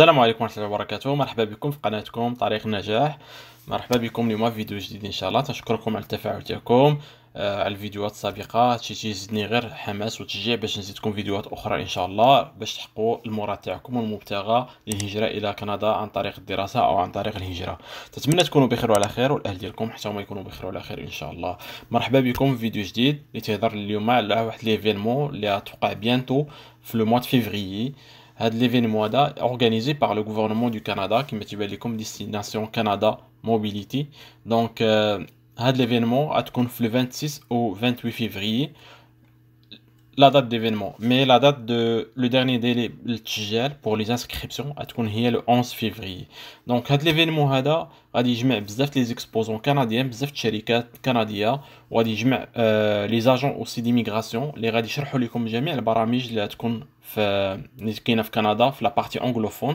السلام عليكم ورحمه الله وبركاته مرحبا بكم في قناتكم طريق النجاح مرحبا بكم اليوم في فيديو جديد ان شاء الله تنشكركم على التفاعل تاعكم على آه، الفيديوهات السابقه هادشي تيزيدني غير حماس وتشجيع باش نزيدكم فيديوهات اخرى ان شاء الله باش تحققوا المراد تاعكم والمبتغى للهجره الى كندا عن طريق الدراسه او عن طريق الهجره تتمنى تكونوا بخير وعلى خير والاهل ديالكم حتى هما يكونوا بخير وعلى خير ان شاء الله مرحبا بكم في فيديو جديد اللي تهضر اليوم على واحد ليفينمون اللي غتوقع بيانتو في لو موا فيفريي had l'événement organisé par le gouvernement du Canada qui mettait les comme destination Canada mobility donc had l'événement, a تكون le 26 au 28 février la date d'événement mais la date de le dernier délai pour les inscriptions est le 11 février donc cet événement غادي les exposants canadiens euh, les agents aussi d'immigration les غادي يشرحوا جميع la partie anglophone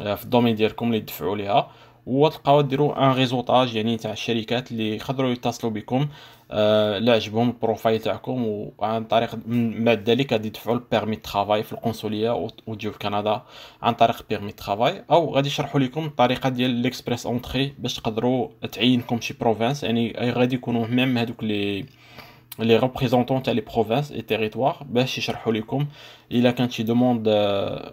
آه، في الدومين ديالكم اللي تدفعوا ليها وتلقاو ديروا ان ريزوطاج يعني تاع الشركات اللي يقدروا يتصلوا بكم آه عجبهم البروفايل تاعكم وعن طريق من بعد ذلك غادي يدفعوا البيرمي ترافاي في القنصليه وتجيو في كندا عن طريق بيرمي ترافاي او غادي يشرحوا لكم الطريقه ديال ليكسبريس اونتري باش تقدروا تعينكم شي بروفانس يعني غادي يكونوا ميم هذوك لي لي ريبريزونطون تاع لي بروفانس اي تيريتوار باش يشرحوا لكم الا كانت شي دوموند آه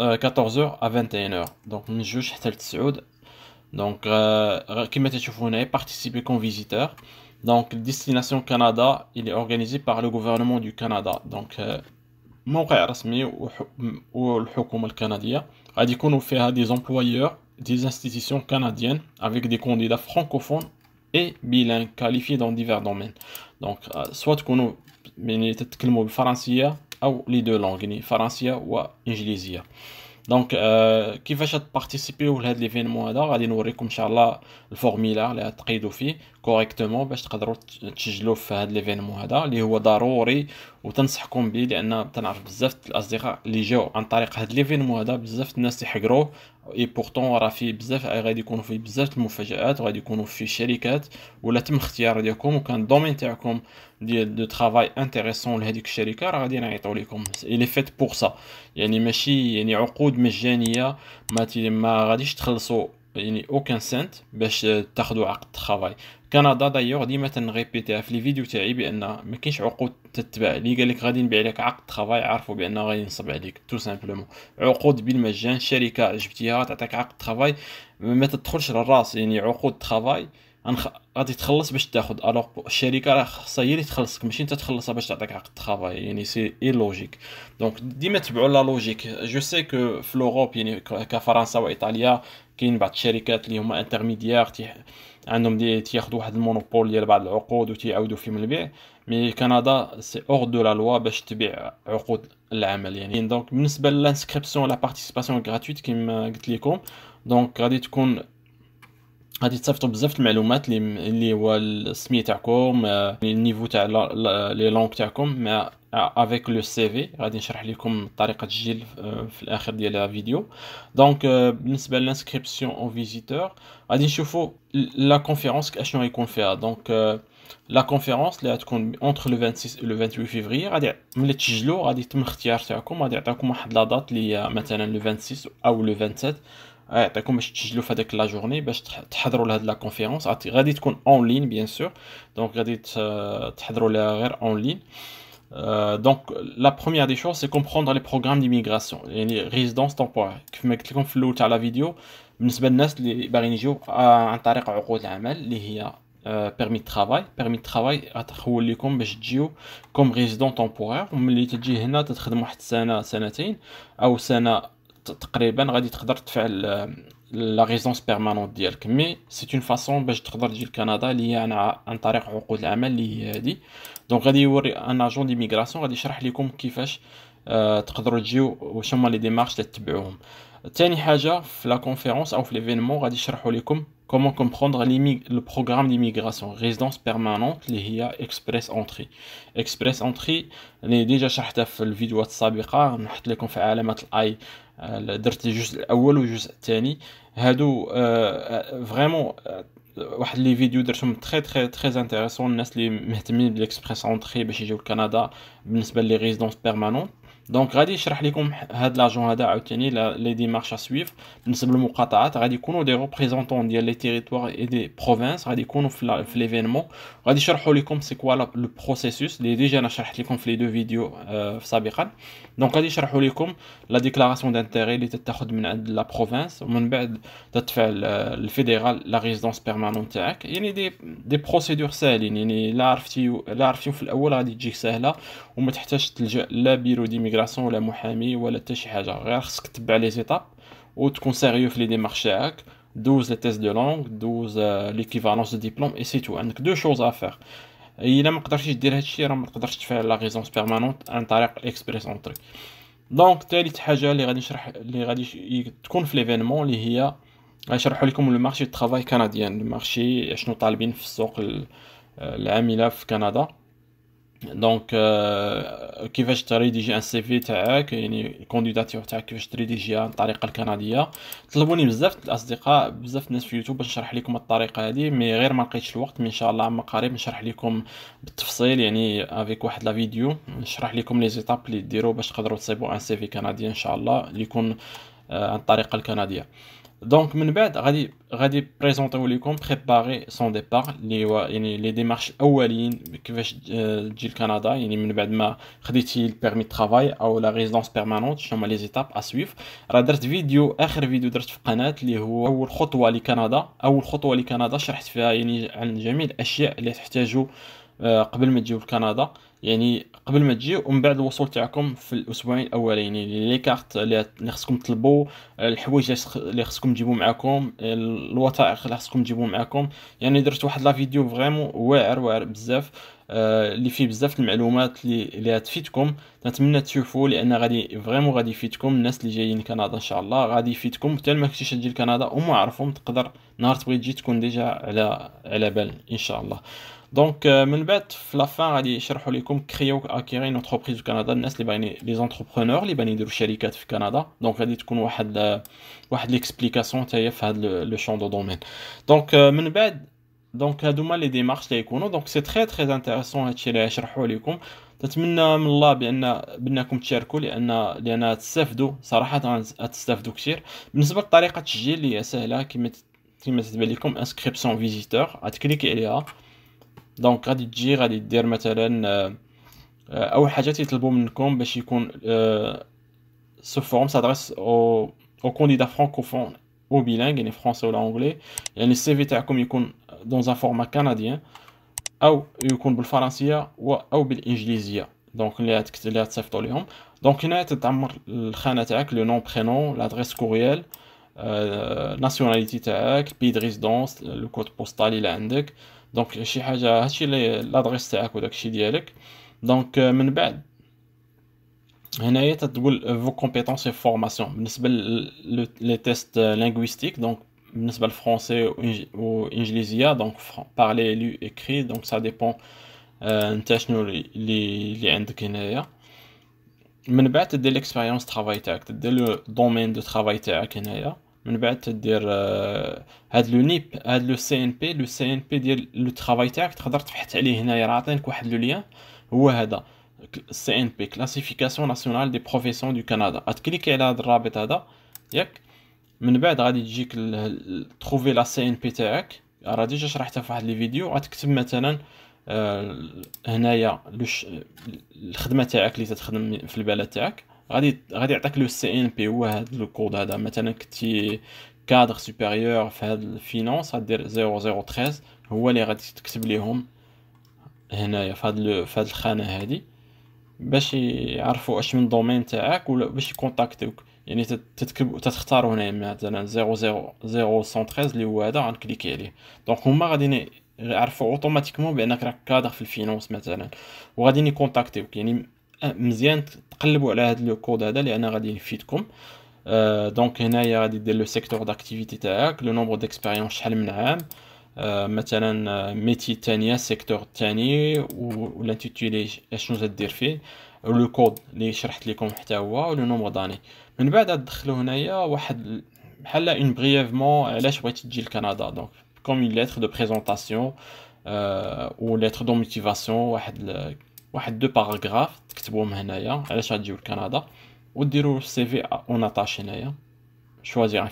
14h euh, à 21h donc juge جوج Donc, qui euh, دونك vous تشوفوا participer comme visiteur donc destination Canada il est organisé par le gouvernement du Canada donc euh, mon le والحكومة le gouvernement dit qu'on nous fait des institutions canadiennes avec des candidats francophones et bilingues qualifiés dans divers domaines. Donc, soit nous تكونوا يعني تتكلموا français, ou les deux langues, ni français ou anglais. Donc, euh, qui va participer à l'événement, je vais vous montrer, Inch'Allah, le formulaire, la traduction, كوريكتومون باش تقدروا تسجلوا في هذا ليفينمون هذا اللي هو ضروري وتنصحكم به لان تنعرف بزاف الاصدقاء اللي جاو عن طريق هذا ليفينمون هذا بزاف الناس يحقروه اي بورتون راه فيه بزاف غادي يكونوا فيه بزاف المفاجات وغادي يكونوا فيه شركات ولا تم اختيار ديالكم وكان الدومين تاعكم ديال دو ترافاي انتريسون لهذيك الشركه راه غادي نعيطوا لكم لي فيت بور سا يعني ماشي يعني عقود مجانيه ما ما غاديش تخلصوا يعني اوكان سنت باش آه، تاخذوا عقد التخافاي كندا دايوغ ديما تنغيبيتيها في لي فيديو تاعي بان ما كاينش عقود تتباع اللي قال لك غادي نبيع لك عقد تخافاي عارفوا بان غادي نصب عليك تو سامبلومون عقود بالمجان شركه جبتيها تعطيك عقد تخافاي ما تدخلش للراس يعني عقود تخافاي أنخ... غادي تخلص باش تاخد الوغ الشركه راه خاصها هي اللي تخلصك ماشي انت تخلصها باش تعطيك عقد ترافاي يعني سي اي لوجيك دونك ديما تبعوا لا لوجيك جو سي كو في لوروب يعني كفرنسا وايطاليا كاين بعض الشركات اللي هما انترميديار تيح... عندهم دي تياخذوا واحد المونوبول ديال بعض العقود وتيعاودوا فيهم البيع مي كندا سي اور دو لا لوا باش تبيع عقود العمل يعني دونك بالنسبه للانسكريبسيون لا بارتيسيپاسيون غراتويت كيما قلت لكم دونك غادي تكون غادي تصيفطوا بزاف المعلومات اللي اللي هو السميه تاعكم آه، النيفو تاع لي لونغ تاعكم مع افيك لو سي في غادي نشرح لكم طريقه تسجيل آه، في الاخر ديال الفيديو دونك آه، بالنسبه للانسكريبسيون او فيزيتور غادي نشوفوا لا كونفيرونس اشنو غيكون فيها دونك لا كونفيرونس اللي غتكون اونتر لو 26 لو 28 فيفري غادي ملي تسجلوا غادي يتم الاختيار تاعكم غادي يعطيكم واحد لا دات اللي هي مثلا لو 26 او لو 27 عيعطيكم باش تسجلوا في la journée bah, la journée, conférence ah, en ligne donc, la première des choses, c'est comprendre les programmes d'immigration, les résidences temporaires. Comme je la vidéo, les à un tarif euh, permis de travail. Permis de travail, les comme bah, comme résident temporaire, on تقريبا غادي تقدر تفعل آه، لا ريزونس بيرمانونت ديالك مي سي اون فاصون باش تقدر تجي لكندا اللي هي انا عن طريق عقود العمل اللي هي هادي دونك غادي يوري ان اجون ديميغراسيون غادي يشرح لكم كيفاش أه تقدروا تجيو واش هما لي ديمارش اللي تتبعوهم ثاني حاجه في لا كونفيرونس او في ليفينمون غادي يشرحوا لكم كومون كومبروندر لو بروغرام ديميغراسيون ريزيدونس بيرمانونت اللي هي اكسبريس اونتري اكسبريس اونتري اللي ديجا شرحتها في الفيديوهات السابقه نحط لكم في علامه الاي درت الجزء الاول والجزء الثاني هادو آه، آه، فريمون آه، واحد لي فيديو درتهم تري تري تري انتريسون الناس اللي مهتمين بالاكسبريس اونتري باش يجيو لكندا بالنسبه لي ريزيدونس بيرمانون Donc, Radishar Holikum a la obtenu les démarches à suivre, nous sommes les représentants des territoires et des provinces, l'événement, c'est quoi le processus, les les deux vidéos, donc la déclaration d'intérêt de la province, le fédéral, la résidence permanente, il y a des procédures processus ليميغراسيون ولا محامي ولا حتى شي حاجه غير خصك تبع لي زيتاب وتكون سيريو في لي ديمارش تاعك دوز لي تيست دو لونغ دوز ليكيفالونس دو ديبلوم اي سيتو عندك دو شوز افير الا ما قدرتيش دير هادشي راه ما تقدرش تفعل لا ريزونس بيرمانونت عن طريق الاكسبريس اونتري دونك تالت حاجه اللي غادي نشرح اللي غادي تكون في ليفينمون اللي هي نشرح لكم لو مارشي دو ترافاي كنديان لو مارشي شنو طالبين في السوق العامله في كندا دونك كيفاش تريديجي ان سي في تاعك يعني الكونديداتور تاعك كيفاش تريديجيها الطريقه الكنديه طلبوني بزاف الاصدقاء بزاف الناس في يوتيوب نشرح لكم الطريقه هذه مي غير ما لقيتش الوقت مي ان شاء الله عما قريب نشرح لكم بالتفصيل يعني افيك واحد لا فيديو نشرح لكم لي زيتاب اللي ديروا باش تقدروا تصيبوا ان سي في كندي ان شاء الله اللي يكون عن الطريقه الكنديه دونك من بعد غادي غادي بريزونطيو ليكم بريباري سون ديبار اللي هو يعني لي ديمارش اوليين كيفاش آه، تجي لكندا يعني من بعد ما خديتي البيرمي ترافاي او لا ريزيدونس بيرمانونت شنو هما لي زيتاب سويف راه درت فيديو اخر فيديو درت في القناه اللي هو اول خطوه لكندا اول خطوه لكندا شرحت فيها يعني عن جميع الاشياء اللي تحتاجوا آه، قبل ما تجيو لكندا يعني قبل ما تجيو ومن بعد الوصول تاعكم في الاسبوعين الاولين يعني لي كارت اللي خصكم تطلبوا آه، الحوايج اللي خصكم تجيبو معاكم الوثائق اللي خصكم تجيبو معاكم يعني درت واحد لا فيديو فريمون واعر واعر بزاف آه، اللي فيه بزاف المعلومات اللي اللي تفيدكم نتمنى تشوفوا لان غادي فريمون غادي يفيدكم الناس اللي جايين كندا ان شاء الله غادي يفيدكم حتى ما كنتيش تجي لكندا وما عرفهم تقدر نهار تبغي تجي تكون ديجا على على بال ان شاء الله دونك من بعد في لافان غادي يشرحوا لكم كريو اكيري اون انتربريز في كندا الناس اللي باغيين لي زونتربرونور اللي باغيين يديروا شركات في كندا دونك غادي تكون واحد واحد ليكسبليكاسيون حتى هي في هذا لو شون دو دومين دونك من بعد دونك هادوما لي ديمارش اللي يكونوا دونك سي تري تري انتريسون هادشي اللي يشرحوا لكم نتمنى من الله بان بانكم تشاركوا لان لان تستافدوا صراحه تستافدوا كثير بالنسبه لطريقه التسجيل اللي هي سهله كما كما تبان لكم انسكريبسيون فيزيتور غتكليكي عليها دونك غادي تجي غادي دير مثلا آه، اول حاجه تيطلبوا منكم باش يكون سو فورم سادريس او او كونديدا فرانكوفون او بيلانغ يعني فرونسي ولا انجلي يعني السي في تاعكم يكون دون ان فورما كنديان او يكون بالفرنسيه او بالانجليزيه دونك اللي هتكت... اللي تصيفطوا ليهم دونك هنا تتعمر الخانه تاعك لو نون برينو لادريس كوريال ناسيوناليتي تاعك بي دريزدونس ريزيدونس لو كود بوستال اللي عندك donc je sais pas je sais les l'adresse à donc je disais donc donc mais ne pas hennayet de vos compétences et formation mais c'est le les tests euh, linguistiques donc mais c'est le français ou anglais donc parler, lu écrit donc ça dépend technologie les les end Canada mais ne pas de l'expérience travaillée acte de le domaine de travailter à Canada من بعد تدير آه، هاد لو نيب هاد لو سي ان بي لو سي ان بي ديال لو ترافاي تاعك تقدر تفحت عليه هنايا راه عاطينك واحد لو ليان هو هذا سي ان بي كلاسيفيكاسيون ناسيونال دي بروفيسيون دو كندا غتكليكي على هاد الرابط هذا ياك من بعد غادي تجيك تروفي لا سي ان بي تاعك راه ديجا شرحتها في واحد لي فيديو غتكتب مثلا آه، هنايا الخدمه تاعك اللي تتخدم في البلد تاعك غادي غادي يعطيك لو سي ان بي هو هذا الكود هذا مثلا كنتي كادر سوبيريور في هاد الفينانس غدير 0013 هو اللي غادي تكتب ليهم هنايا في هاد في هذه الخانه هادي باش يعرفوا اش من دومين تاعك ولا باش يكونتاكتيوك يعني تتكب تختار هنا مثلا 00013 اللي هو هذا غنكليكي عليه دونك هما غادي يعرفوا اوتوماتيكمون بانك راك كادر في الفينونس مثلا وغادي يكونتاكتيوك يعني مزيان تقلبوا على هذا لو كود هذا لان غادي يفيدكم أه دونك هنايا غادي دير لو سيكتور داكتيفيتي تاعك لو نومبر ديكسبيريونس شحال من عام أه مثلا ميتي آه، الثانيه سيكتور الثاني والانتيتولي اشنو تدير فيه لو كود اللي شرحت لكم حتى هو ولو نومبر داني من بعد تدخلوا هنايا واحد بحال اون بريفمون علاش بغيتي تجي لكندا دونك كوم اون ليتر دو بريزونطاسيون أه و ليتر دو موتيفاسيون واحد Un deuxième paragraphe, t'écris Canada. CV un Choisir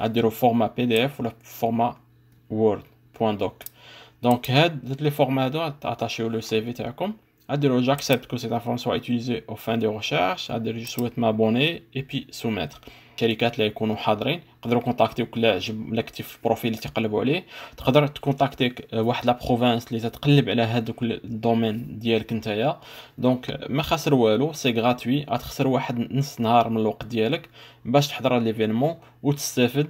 un le format PDF ou le format Word.doc Donc, les formats, le CV, j'accepte que cette information soit utilisée au fin de recherche. Où je souhaite m'abonner et puis soumettre. تقدروا كونتاكتيوك لا عجب ولا كنتي في البروفيل اللي تقلبوا عليه تقدر تكونتاكتيك آه، واحد لا بروفانس اللي تتقلب على هذوك الدومين ديالك نتايا دونك آه، ما خاسر والو سي غراتوي غتخسر واحد نص نهار من الوقت ديالك باش تحضر ليفينمون وتستافد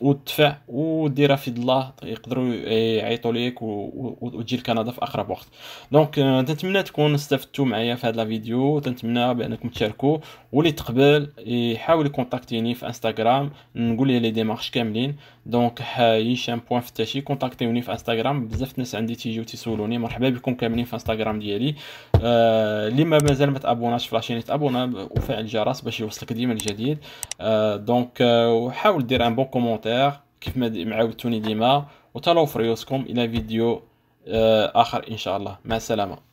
وتدفع وديرها في الله يقدروا يعيطوا ليك وتجي لكندا في اقرب وقت دونك تنتمنى آه، تكون استفدتوا معايا في هذا الفيديو تنتمنى بانكم تشاركوا واللي تقبل يحاول يكونتاكتيني في انستغرام نقول نقول لي لي ديمارش كاملين دونك هشام بوان فتاشي كونتاكتيوني في انستغرام بزاف ناس عندي تيجيو تيسولوني مرحبا بكم كاملين في انستغرام ديالي آه، اللي آه ما مازال ما تابوناش في لاشين تابونا وفعل الجرس باش يوصلك ديما الجديد آه دونك آه، وحاول دير ان بون كومونتير كيف ما معاودتوني ديما وتلاو فريوسكم الى فيديو آه اخر ان شاء الله مع السلامه